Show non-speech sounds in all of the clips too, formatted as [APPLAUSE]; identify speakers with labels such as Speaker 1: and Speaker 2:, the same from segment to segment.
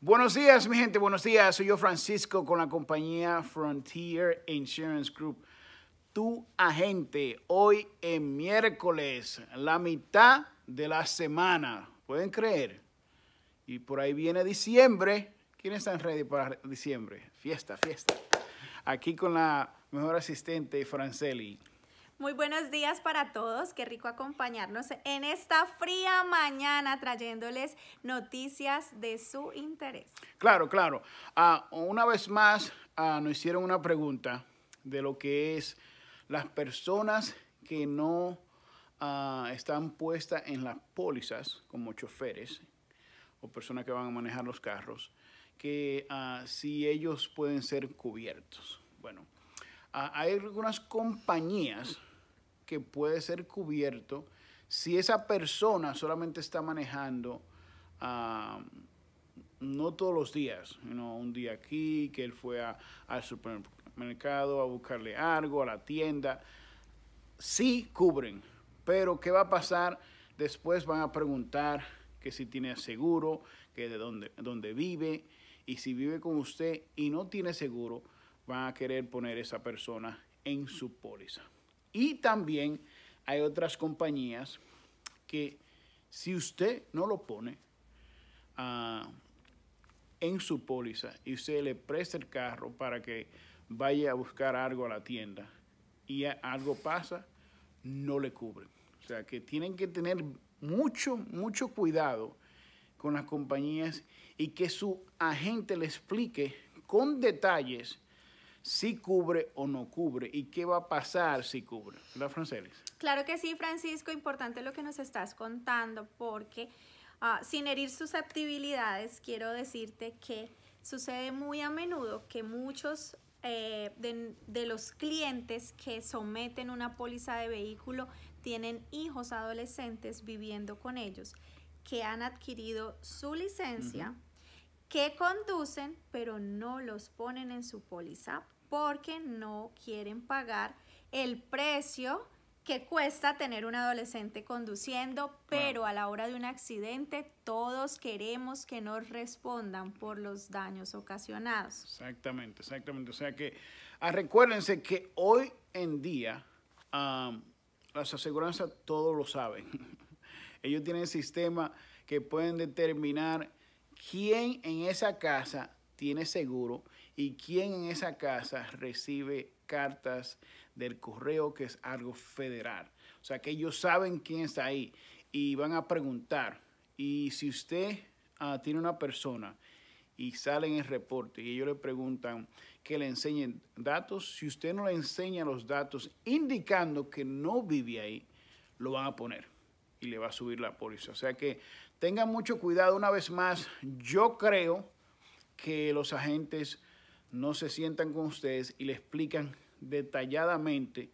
Speaker 1: Buenos días, mi gente, buenos días. Soy yo, Francisco, con la compañía Frontier Insurance Group. Tu agente, hoy en miércoles, la mitad de la semana. ¿Pueden creer? Y por ahí viene diciembre. está en ready para diciembre? Fiesta, fiesta. Aquí con la mejor asistente, Franceli.
Speaker 2: Muy buenos días para todos, qué rico acompañarnos en esta fría mañana trayéndoles noticias de su interés.
Speaker 1: Claro, claro. Ah, una vez más ah, nos hicieron una pregunta de lo que es las personas que no ah, están puestas en las pólizas como choferes o personas que van a manejar los carros, que si ellos pueden ser cubiertos. Bueno, hay algunas compañías que puede ser cubierto si esa persona solamente está manejando no todos los días, un día aquí, que él fue al supermercado a buscarle algo, a la tienda. Sí cubren, pero ¿qué va a pasar? Después van a preguntar que si tiene seguro, que de dónde, dónde vive, y si vive con usted y no tiene seguro, van a querer poner esa persona en su póliza. Y también hay otras compañías que si usted no lo pone ah, en su póliza y usted le presta el carro para que vaya a buscar algo a la tienda y algo pasa, no le cubren. O sea que tienen que tener mucho, mucho cuidado con las compañías y que su agente le explique con detalles si cubre o no cubre y qué va a pasar si cubre. La Francelis?
Speaker 2: Claro que sí, Francisco, importante lo que nos estás contando porque ah, sin herir susceptibilidades, quiero decirte que sucede muy a menudo que muchos eh, de, los clientes que someten una póliza de vehículo tienen hijos adolescentes viviendo con ellos que han adquirido su licencia, que conducen, pero no los ponen en su póliza porque no quieren pagar el precio que cuesta tener un adolescente conduciendo, pero a la hora de un accidente todos queremos que nos respondan por los daños ocasionados.
Speaker 1: Exactamente, exactamente. O sea que ah, recuérdense que hoy en día las aseguranzas todos lo saben. [LAUGHS] Ellos tienen sistema que pueden determinar quién en esa casa tiene seguro y quién en esa casa recibe cartas del correo, que es algo federal. O sea, que ellos saben quién está ahí y van a preguntar. Y si usted ah, tiene una persona y sale en el reporte y ellos le preguntan que le enseñen datos, si usted no le enseña los datos indicando que no vive ahí, lo van a poner y le va a subir la póliza. O sea que tengan mucho cuidado una vez más. Yo creo que los agentes no se sientan con ustedes y le explican detalladamente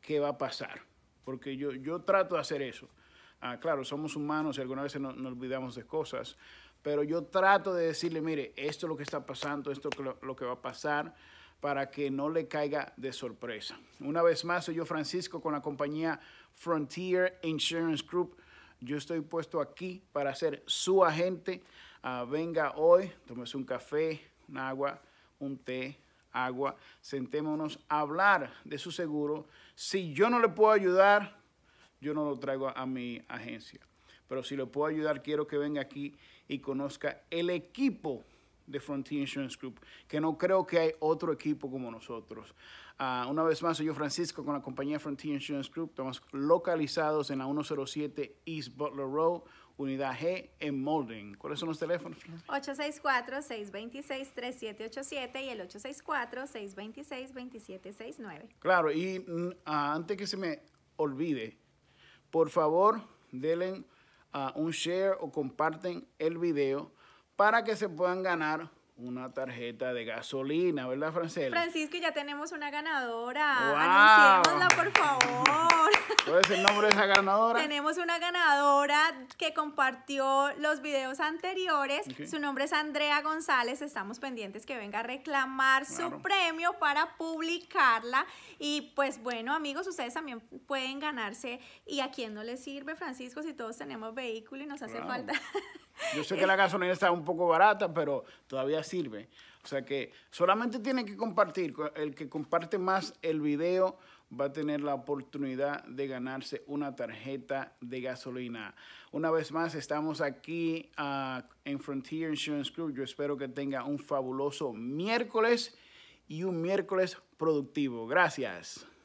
Speaker 1: qué va a pasar. Porque yo, yo trato de hacer eso. Ah, claro, somos humanos y algunas veces nos olvidamos de cosas, pero yo trato de decirle, mire, esto es lo que está pasando, esto es lo, que va a pasar, para que no le caiga de sorpresa. Una vez más, soy yo Francisco con la compañía Frontier Insurance Group. Yo estoy puesto aquí para ser su agente. Ah, venga hoy, tómese un café, un agua, un té, agua, sentémonos a hablar de su seguro. Si yo no le puedo ayudar, yo no lo traigo a mi agencia. Pero si le puedo ayudar, quiero que venga aquí y conozca el equipo de Frontier Insurance Group, que no creo que hay otro equipo como nosotros. Ah, una vez más, soy yo Francisco con la compañía Frontier Insurance Group. Estamos localizados en la 107 East Butler Road, unidad G en Molding. ¿Cuáles son los teléfonos?
Speaker 2: 864-626-3787 y el 864-626-2769.
Speaker 1: Claro, y mm, ah, antes que se me olvide, por favor, denle a ah, un share o comparten el video para que se puedan ganar una tarjeta de gasolina, ¿verdad, Francela?
Speaker 2: Francisco, ya tenemos una ganadora. Anunciémosla, por favor.
Speaker 1: ¿Cuál es el nombre de esa ganadora?
Speaker 2: Tenemos una ganadora que compartió los videos anteriores. Su nombre es Andrea González. Estamos pendientes que venga a reclamar su premio para publicarla. Y pues bueno, amigos, ustedes también pueden ganarse. ¿Y a quién no le sirve, Francisco, si todos tenemos vehículo y nos hace falta?
Speaker 1: Yo sé [LAUGHS] que la gasolina está un poco barata, pero todavía sirve. O sea que solamente tiene que compartir. El que comparte más el video va a tener la oportunidad de ganarse una tarjeta de gasolina. Una vez más, estamos aquí ah, en Frontier Insurance Group. Yo espero que tenga un fabuloso miércoles y un miércoles productivo. Gracias.